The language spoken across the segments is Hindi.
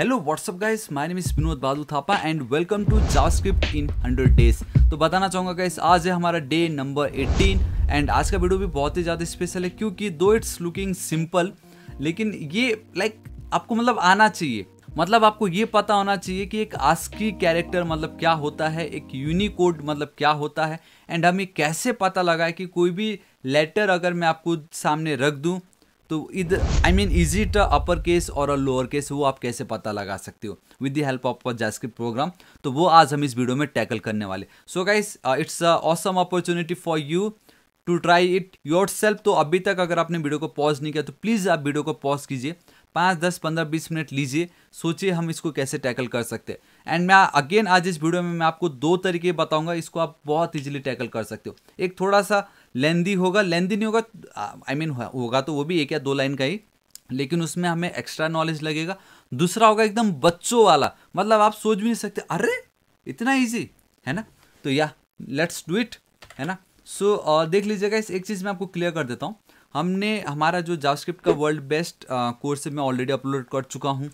hello what's up guys my name is Vinod Badu Thapa and welcome to JavaScript in 100 days तो बताना चाहूंगा गाइस आज है हमारा डे नंबर 18 एंड आज का वीडियो भी बहुत ही ज़्यादा स्पेशल है क्योंकि दो इट्स लुकिंग सिंपल लेकिन ये लाइक like, आपको मतलब आना चाहिए मतलब आपको ये पता होना चाहिए कि एक आस्की कैरेक्टर मतलब क्या होता है एक यूनिकोड मतलब क्या होता है एंड हमें कैसे पता लगा है कि कोई भी लेटर अगर मैं आपको सामने रख दूँ तो इध I mean is it a upper case और अ लोअर केस वो आप कैसे पता लगा सकते हो with the help of a JavaScript program तो वो आज हम इस वीडियो में टैकल करने वाले so guys it's a awesome opportunity for you to try it yourself तो अभी तक अगर आपने वीडियो को पॉज नहीं किया तो प्लीज़ आप वीडियो को पॉज कीजिए पाँच दस पंद्रह बीस मिनट लीजिए सोचिए हम इसको कैसे टैकल कर सकते हैं एंड मैं अगेन आज इस वीडियो में मैं आपको दो तरीके बताऊंगा इसको आप बहुत इजीली टैकल कर सकते हो एक थोड़ा सा लेंदी होगा लेंदी नहीं होगा आई मीन होगा तो वो भी एक या दो लाइन का ही लेकिन उसमें हमें एक्स्ट्रा नॉलेज लगेगा दूसरा होगा एकदम बच्चों वाला मतलब आप सोच भी नहीं सकते अरे इतना ईजी है ना तो या लेट्स डू इट है ना सो so, uh, देख लीजिएगा इस एक चीज़ मैं आपको क्लियर कर देता हूँ हमने हमारा जो जावस्क्रिप्ट का वर्ल्ड बेस्ट कोर्स मैं ऑलरेडी अपलोड कर चुका हूँ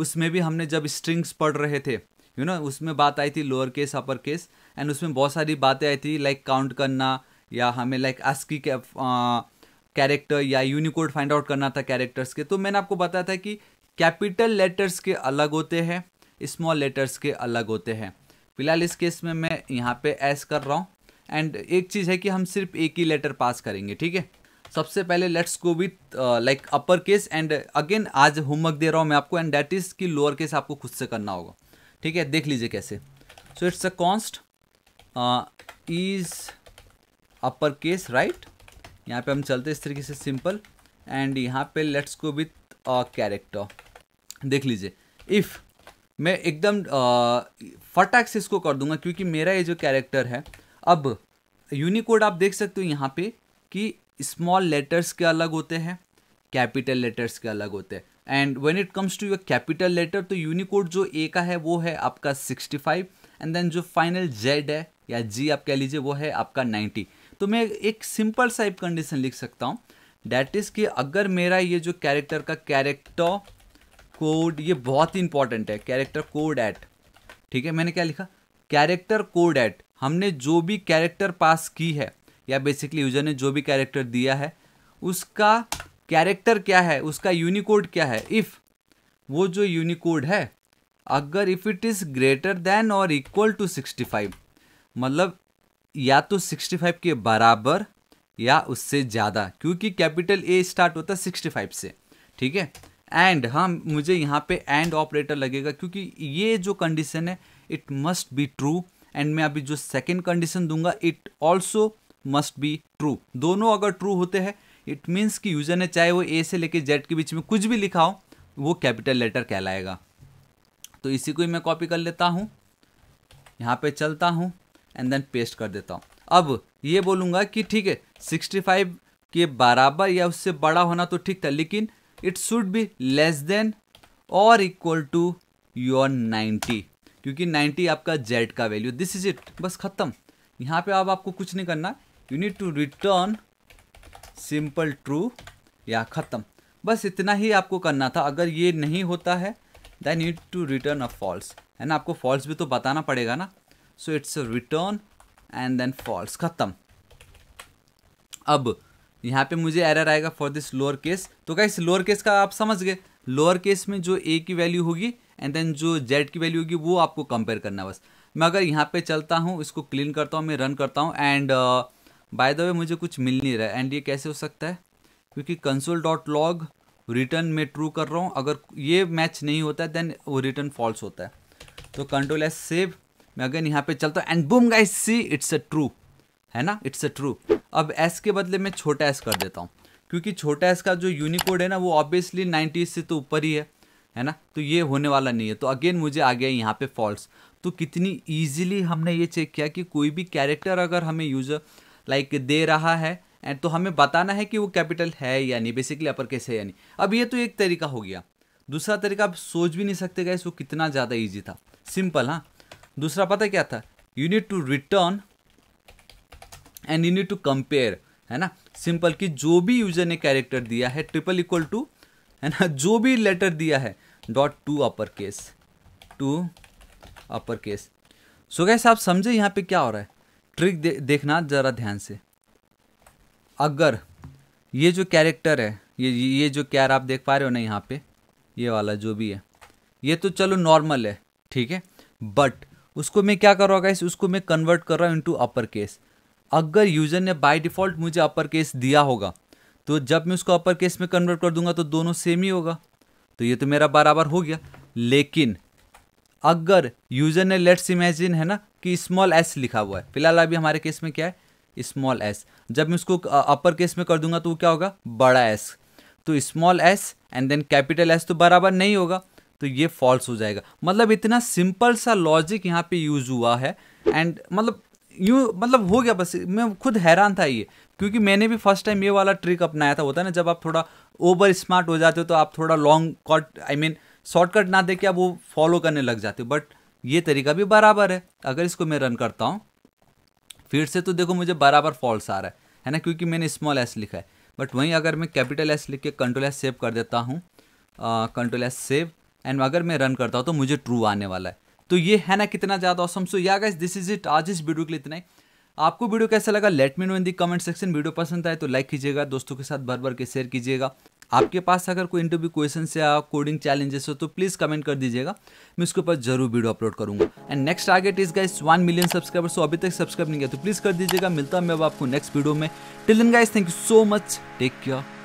उसमें भी हमने जब स्ट्रिंग्स पढ़ रहे थे यू you नो know, उसमें बात आई थी lower case upper case and उसमें बहुत सारी बातें आई थी लाइक like काउंट करना या हमें लाइक अस्की कैरेक्टर या यूनिकोड फाइंड आउट करना था कैरेक्टर्स के तो मैंने आपको बताया था कि कैपिटल लेटर्स के अलग होते हैं स्मॉल लेटर्स के अलग होते हैं फिलहाल इस केस में मैं यहाँ पे एस कर रहा हूँ एंड एक चीज़ है कि हम सिर्फ एक ही लेटर पास करेंगे ठीक है सबसे पहले let's go with like upper case and again आज होमवर्क दे रहा हूँ मैं आपको एंड दैट इज़ कि लोअर केस आपको खुद से करना होगा ठीक है देख लीजिए कैसे so it's a const is upper case right यहाँ पे हम चलते इस तरीके से सिंपल एंड यहाँ पे लेट्स गो विथ कैरेक्टर देख लीजिए इफ़ मैं एकदम uh, फटाक से इसको कर दूंगा क्योंकि मेरा ये जो कैरेक्टर है अब यूनिकोड आप देख सकते हो यहाँ पे कि स्मॉल लेटर्स के अलग होते हैं कैपिटल लेटर्स के अलग होते हैं and when it comes to your capital letter तो यूनिकोड जो ए का है वो है आपका सिक्सटी फाइव एंड देन जो फाइनल जेड है या जी आप कह लीजिए वो है आपका नाइन्टी तो मैं एक सिंपल सा एक कंडीशन लिख सकता हूँ डैट इज़ कि अगर मेरा ये जो कैरेक्टर का कैरेक्टर कोड ये बहुत ही इंपॉर्टेंट है कैरेक्टर कोड एट ठीक है मैंने क्या लिखा कैरेक्टर कोड एट हमने जो भी कैरेक्टर पास की है या बेसिकली यूजर ने जो भी कैरेक्टर दिया है उसका कैरेक्टर क्या है उसका यूनिकोड क्या है इफ़ वो जो यूनिकोड है अगर if it is greater than और इक्वल टू सिक्सटी फाइव मतलब या तो सिक्सटी फाइव के बराबर या उससे ज़्यादा क्योंकि कैपिटल ए स्टार्ट होता है सिक्सटी फाइव से ठीक है एंड हाँ मुझे यहाँ पे एंड ऑपरेटर लगेगा क्योंकि ये जो कंडीशन है it must be true and मैं अभी जो सेकेंड कंडीशन दूंगा it also must be true दोनों अगर ट्रू होते हैं इट मीन्स कि यूजर ने चाहे वो ए से लेके जेड के बीच में कुछ भी लिखा हो वो कैपिटल लेटर कहलाएगा तो इसी को ही मैं कॉपी कर लेता हूँ यहाँ पे चलता हूँ एंड देन पेस्ट कर देता हूँ अब ये बोलूँगा कि ठीक है सिक्सटी फाइव के बराबर या उससे बड़ा होना तो ठीक था लेकिन it should be less than और इक्वल टू योर नाइन्टी क्योंकि नाइन्टी आपका जेड का वैल्यू दिस इज इट बस ख़त्म यहाँ पे अब आप आपको कुछ नहीं करना you need to return simple true या ख़त्म बस इतना ही आपको करना था अगर ये नहीं होता है then you need to return a false है ना आपको फॉल्स भी तो बताना पड़ेगा ना so it's return and then false ख़त्म अब यहाँ पे मुझे एरर आएगा फॉर दिस लोअर केस तो क्या इस लोअर केस का आप समझ गए लोअर केस में जो ए की वैल्यू होगी एंड देन जो जेड की वैल्यू होगी वो आपको कंपेयर करना है बस मैं अगर यहाँ पे चलता हूँ इसको क्लीन करता हूँ मैं रन करता हूँ and uh, by the way मुझे कुछ मिल नहीं रहा है एंड ये कैसे हो सकता है क्योंकि कंसोल डॉट लॉग रिटर्न में ट्रू कर रहा हूँ अगर ये मैच नहीं होता है देन वो रिटर्न फॉल्स होता है तो कंट्रोल एस सेव मैं अगेन यहाँ पे चलता हूँ and boom guys see it's a true है ना इट्स अ ट्रू अब एस के बदले मैं छोटा एस कर देता हूँ क्योंकि छोटा एस का जो यूनिकोड है ना वो ऑब्वियसली नाइन्टी से तो ऊपर ही है है ना तो ये होने वाला नहीं है तो अगेन मुझे आ गया यहाँ पे फॉल्स तो कितनी ईजिली हमने ये चेक किया कि कोई भी कैरेक्टर अगर हमें यूज़र लाइक दे रहा है एंड तो हमें बताना है कि वो कैपिटल है या नहीं बेसिकली अपर केस है या नहीं अब ये तो एक तरीका हो गया दूसरा तरीका आप सोच भी नहीं सकते गए वो कितना ज़्यादा ईजी था सिंपल हाँ दूसरा पता क्या था you need to return and you need to compare है ना सिंपल कि जो भी यूजर ने कैरेक्टर दिया है ट्रिपल इक्वल टू है ना जो भी लेटर दिया है dot to upper case to upper case so guys आप समझे यहाँ पे क्या हो रहा है ट्रिक दे, देखना ज़रा ध्यान से अगर ये जो कैरेक्टर है ये ये जो कैर आप देख पा रहे हो ना यहाँ पे ये वाला जो भी है ये तो चलो नॉर्मल है ठीक है बट उसको मैं क्या कर रहा हूँ उसको मैं कन्वर्ट कर रहा हूँ इनटू अपर केस अगर यूज़र ने बाय डिफ़ॉल्ट मुझे अपर केस दिया होगा तो जब मैं उसको अपर केस में कन्वर्ट कर दूंगा तो दोनों सेम ही होगा तो ये तो मेरा बराबर हो गया लेकिन अगर यूज़र ने लेट्स इमेजिन है ना कि स्मॉल एस लिखा हुआ है फिलहाल अभी हमारे केस में क्या है स्मॉल एस जब मैं उसको अपर केस में कर दूंगा तो वो क्या होगा बड़ा एस तो small S and then capital S तो बराबर नहीं होगा तो ये फॉल्स हो जाएगा मतलब इतना सिंपल सा लॉजिक यहाँ पे यूज हुआ है एंड मतलब यू मतलब हो गया बस मैं खुद हैरान था ये क्योंकि मैंने भी फर्स्ट टाइम ये वाला ट्रिक अपनाया था होता है ना जब आप थोड़ा ओवर स्मार्ट हो जाते हो तो आप थोड़ा long cut I mean shortcut ना दे के आप वो फॉलो करने लग जाते हो बट ये तरीका भी बराबर है अगर इसको मैं रन करता हूँ फिर से तो देखो मुझे बराबर फॉल्स आ रहा है है ना क्योंकि मैंने स्मॉल एस लिखा है बट वहीं अगर मैं कैपिटल एस लिख के कंट्रोल एस सेव कर देता हूँ कंट्रोल एस सेव एंड अगर मैं रन करता हूँ तो मुझे ट्रू आने वाला है तो ये है ना कितना ज़्यादा औसम सो या गाइस दिस इज इट आज इस वीडियो के लिए इतना ही आपको वीडियो कैसा लगा let me know in the comment section video पसंद आए तो लाइक कीजिएगा दोस्तों के साथ भर भर के शेयर कीजिएगा आपके पास अगर कोई इंटरव्यू क्वेश्चन या कोडिंग चैलेंजेस हो तो प्लीज़ कमेंट कर दीजिएगा मैं उसके ऊपर जरूर वीडियो अपलोड करूंगा and next target is guys one million subscriber so अभी तक सब्सक्राइब नहीं किया तो प्लीज़ कर दीजिएगा मिलता मैं अब आपको नेक्स्ट वीडियो में till then guys thank you so much take care